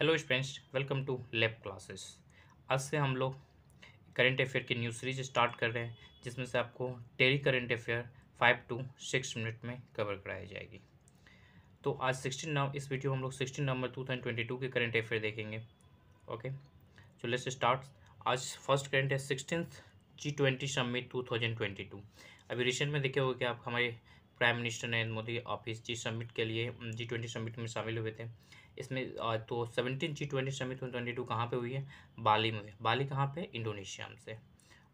Hello students welcome to lab classes आज से हम लोग करेंट अफेयर की न्यूज़ सीरीज स्टार्ट कर रहे हैं जिसमें से आपको daily current affair five to six minute में कवर कराई जाएगी तो आज सिक्सटीन नव इस वीडियो हम लोग sixteen November two thousand twenty two के करेंट अफेयर देखेंगे ओके सो लेट्स स्टार्ट आज फर्स्ट करेंट है sixteen G twenty summit two thousand twenty two अभी रिसेंट में देखे होगा कि आप हमारे prime minister Narendra Modi office G summit के लिए जी ट्वेंटी समिट में शामिल हुए थे इसमें तो seventeen G twenty summit twenty two कहाँ पर हुई है बाली में बाली कहाँ पर इंडोनेशिया से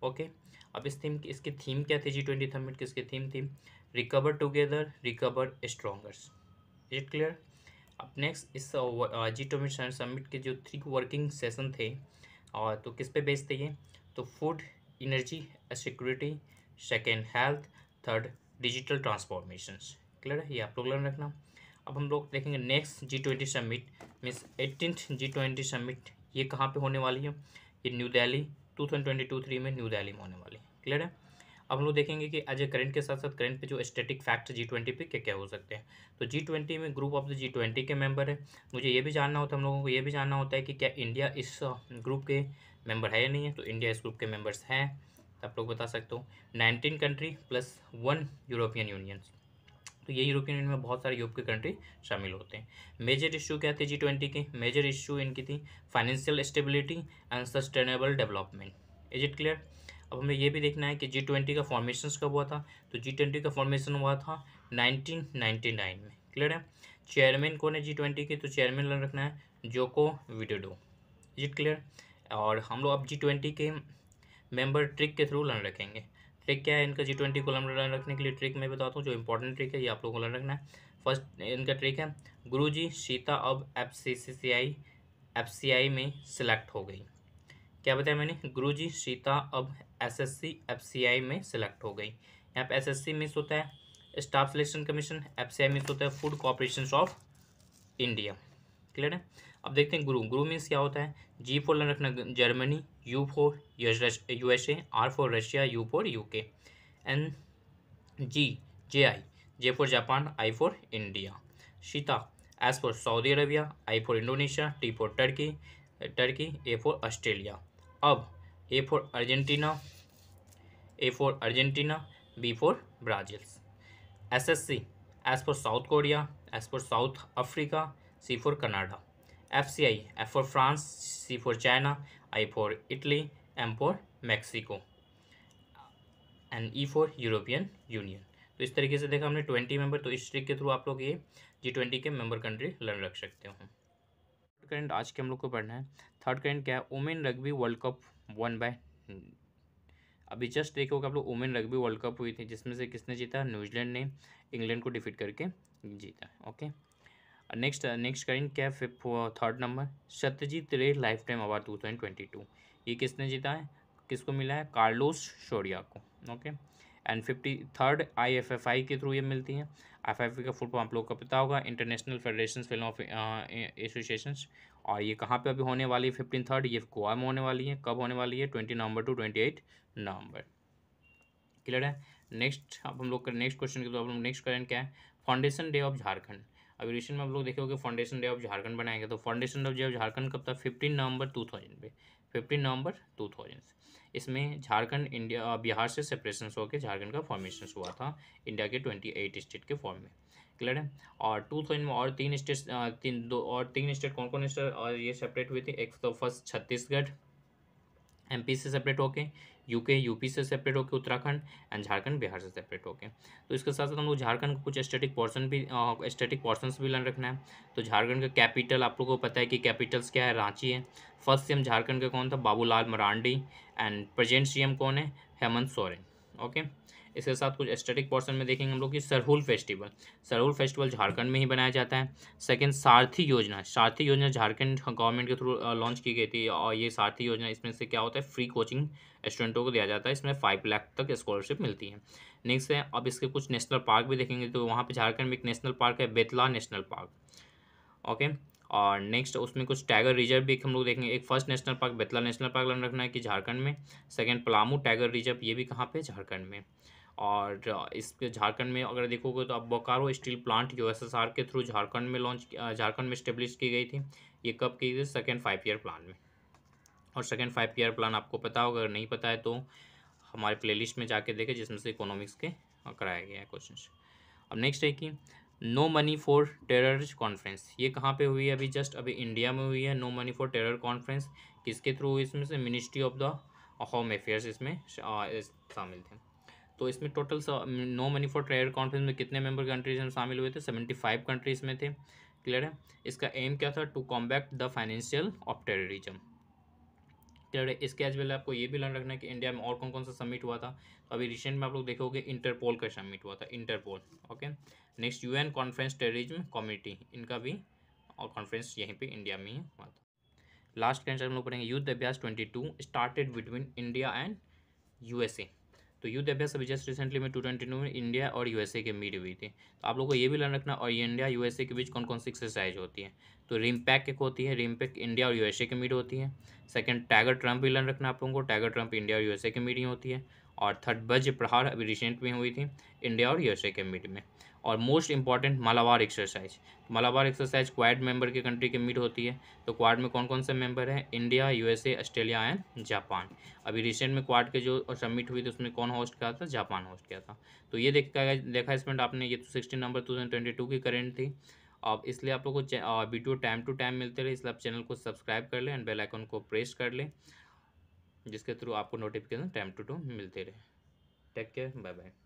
ओके अब इस थीम इसकी थीम क्या थी जी ट्वेंटी समिट की इसकी थीम थी recover together recover strongers is it clear अब नेक्स्ट इस जी ट्वेंटी समिट के जो थ्री वर्किंग सेशन थे और तो किस पे बेस्ट थे ये तो food energy security second health third digital transformation clear है ये आप लोग लर्न रखना अब हम लोग देखेंगे next G twenty summit means eighteen G twenty summit ये कहाँ पे होने वाली है ये new Delhi two thousand twenty two three में न्यू दिल्ली में होने वाली है क्लियर है अब हम लोग देखेंगे कि एज ए करेंट के साथ साथ करेंट पे जो स्टेटिक फैक्ट जी ट्वेंटी पे क्या क्या हो सकते हैं तो जी ट्वेंटी में group of the G twenty के मेंबर है मुझे ये भी जानना होता है हम लोगों को ये भी जानना होता है कि क्या इंडिया इस ग्रुप के मेंबर है या नहीं है तो इंडिया इस ग्रुप के मेंबर्स हैं आप लोग बता सकते हो nineteen country plus one European Union तो ये यूरोपियन यूनियन में बहुत सारे यूरोप के कंट्री शामिल होते हैं मेजर इशू क्या थे जी ट्वेंटी के मेजर इशू इनकी थी financial stability and sustainable development is it clear अब हमें ये भी देखना है कि जी ट्वेंटी का फॉर्मेशन कब हुआ था तो जी ट्वेंटी का फॉर्मेशन हुआ था नाइनटीन नाइनटी नाइन में क्लियर है चेयरमैन कौन है जी ट्वेंटी के तो चेयरमैन रखना है Joko Widodo is it clear और हम लोग अब जी ट्वेंटी के मेम्बर ट्रिक के थ्रू लर्न रखेंगे ट्रिक क्या है इनका जी ट्वेंटी लर्न रखने के लिए ट्रिक मैं बताता हूँ जो इंपॉर्टेंट ट्रिक है ये आप लोगों को रखना है फर्स्ट इनका ट्रिक है गुरु जी सीता अब F C C C I F C I में सिलेक्ट हो गई क्या बताया मैंने गुरु जी सीता अब S S C F C I में सिलेक्ट हो गई यहाँ पे एस एस सी मिस होता है staff selection commission F C I means होता है food corporation of India clear है अब देखते हैं ग्रू ग्रू मीन्स क्या होता है जी फोर रखना Germany U for U S A R for Russia U for U K N G J I J for Japan I for India Sita S for Saudi Arabia I for Indonesia T for Turkey Turkey A for Australia अब A for Argentina A for Argentina B for Brazil S S C S for South Korea S for South Africa C for Canada F C I F for France C for China I for Italy M for Mexico and E for European Union तो इस तरीके से देखा हमने twenty member तो इस trick के through आप लोग ये जी ट्वेंटी के मेंबर कंट्री लर्न रख सकते हो थर्ड करेंट आज के हम लोग को पढ़ना है थर्ड करेंट क्या है women rugby world cup won by अभी जस्ट देखो कि आप लोग वुमेन रग्बी वर्ल्ड कप हुई थी जिसमें से किसने जीता न्यूजीलैंड ने इंग्लैंड को डिफीट करके जीता ओके नेक्स्ट नेक्स्ट करेंट क्या है third number Satyajit Ray life time award two thousand twenty two ये किसने जीता है किसको मिला है कार्लोस शोरिया को okay and fifty third I F F I के थ्रू ये मिलती है एफ एफ आई का फुल आप लोग का पता होगा international federation film of association और ये कहाँ पे अभी होने वाली है फिफ्टीन थर्ड ये गोवा में होने वाली है कब होने वाली है twenty November to twenty eight November clear है नेक्स्ट अब हम लोग का नेक्स्ट क्वेश्चन के तो अब हम नेक्स्ट करें क्या है foundation day of Jharkhand recent में आप लोग देखोगे फाउंडेशन डे ऑफ झारखंड बनाएंगे तो फाउंडेशन डे ऑफ झारखंड कब था फिफ्टीन नवंबर टू थाउजेंड पे फिफ्टीन नवंबर टू थाउजेंड इसमें झारखंड इंडिया बिहार से सेपरेशन होकर झारखंड का फॉर्मेशन हुआ था इंडिया के ट्वेंटी एट स्टेट के फॉर्म में क्लियर है और टू थाउजेंड में और तीन स्टेट तीन दो और तीन स्टेट कौन कौन स्टेट और ये सेपरेट हुए थे एक तो फर्स्ट छत्तीसगढ़ एमपी से सेपरेट होके यूके यूपी से सेपरेट होके उत्तराखंड एंड झारखंड बिहार से सेपरेट होके तो इसके साथ साथ हम लोग झारखंड का कुछ स्टेटिक पोर्सन भी स्टेटिक पोर्सन भी लर्न रखना है तो झारखंड का कैपिटल आप लोगों को पता है कि कैपिटल्स क्या है रांची है फर्स्ट सी एम झारखंड का कौन था Babulal Marandi and present C M कौन है हेमंत सोरेन ओके इसके साथ कुछ एस्टेटिक पोर्सन में देखेंगे हम लोग कि सरहुल फेस्टिवल सरहुल फेस्टिवल झारखंड में ही बनाया जाता है सेकंड सारथी योजना सारथी योजना झारखंड गवर्नमेंट के थ्रू लॉन्च की गई थी और ये सारथी योजना इसमें से क्या होता है फ्री कोचिंग स्टूडेंटों को दिया जाता है इसमें फाइव लाख तक स्कॉलरशिप मिलती है नेक्स्ट है अब इसके कुछ नेशनल पार्क भी देखेंगे तो वहाँ पर झारखंड में एक नेशनल पार्क है Betla national park okay okay? और नेक्स्ट उसमें कुछ टाइगर रिजर्व भी हम लोग देखेंगे एक first national park Betla national park हम रखना है कि झारखंड में सेकेंड पलामू टाइगर रिजर्व ये भी कहाँ पे झारखंड में और इस झारखंड में अगर देखोगे तो अब बोकारो स्टील प्लांट यू के थ्रू झारखंड में लॉन्च झारखंड में स्टेब्लिश की गई थी ये कब की गई सेकेंड फाइव ईयर प्लान में और सेकेंड फाइव ईयर प्लान आपको पता होगा अगर नहीं पता है तो हमारे प्लेलिस्ट में जाके देखें जिसमें से इकोनॉमिक्स के कराया गया है क्वेश्चन अब नेक्स्ट है कि no money for terror conference ये कहाँ पे हुई है अभी जस्ट अभी इंडिया में हुई है no money for terror conference किसके थ्रू हुई इसमें से ministry of the home affairs इसमें शामिल थे तो इसमें total no money for terror conference में कितने मेंबर कंट्रीज में शामिल हुए थे सेवेंटी फाइव कंट्रीज में थे क्लियर है इसका एम क्या था to combat the financial of terrorism third इसके एज वेल आपको ये भी लर्न रखना है कि इंडिया में और कौन कौन सा समिट हुआ था तो अभी रिसेंट में आप लोग देखोगे इंटरपोल का समिट हुआ था Interpol okay next UN conference terrorism community इनका भी और कॉन्फ्रेंस यहीं पे इंडिया में ही हुआ था लास्ट कैंसर हम लोग पढ़ेंगे Yudh Abhyas twenty two started between India and USA तो युद्ध अभ्यास अभी जस्ट रिसेंटली में टू ट्वेंटी टू में इंडिया और यूएसए के मीट हुई थी तो आप लोग को ये भी लर्न रखना और इंडिया यूएसए के बीच कौन कौन सी एक्सरसाइज होती है तो रिमपैक एक होती है रिमपैक इंडिया और यूएसए के मीट होती है सेकंड टाइगर ट्रंप भी लर्न रखना आप लोगों को टाइगर ट्रम्प इंडिया और यूएसए के मीट ही होती है और थर्ड बज प्रहार अभी रिसेंट में हुई थी इंडिया और यूएसए के मीट में और मोस्ट इंपॉर्टेंट मालावार एक्सरसाइज तो मालावार एक्सरसाइज क्वाड मेंबर के कंट्री के मीट होती है तो क्वाड में कौन कौन से मेंबर हैं India USA Australia and Japan अभी रिसेंट में क्वाड के जो सबमिट हुई थी उसमें कौन होस्ट किया था जापान होस्ट किया था तो ये देखा देखा इसमें आपने ये तो sixteen number two thousand twenty two की करेंट थी अब इसलिए आप लोग को वीडियो टाइम टू टाइम मिलते रहे इसलिए आप चैनल को सब्सक्राइब कर लें एंड बेल आइकन को प्रेस कर लें जिसके थ्रू आपको नोटिफिकेशन टाइम टू टाइम मिलते रहे टेक केयर बाय बाय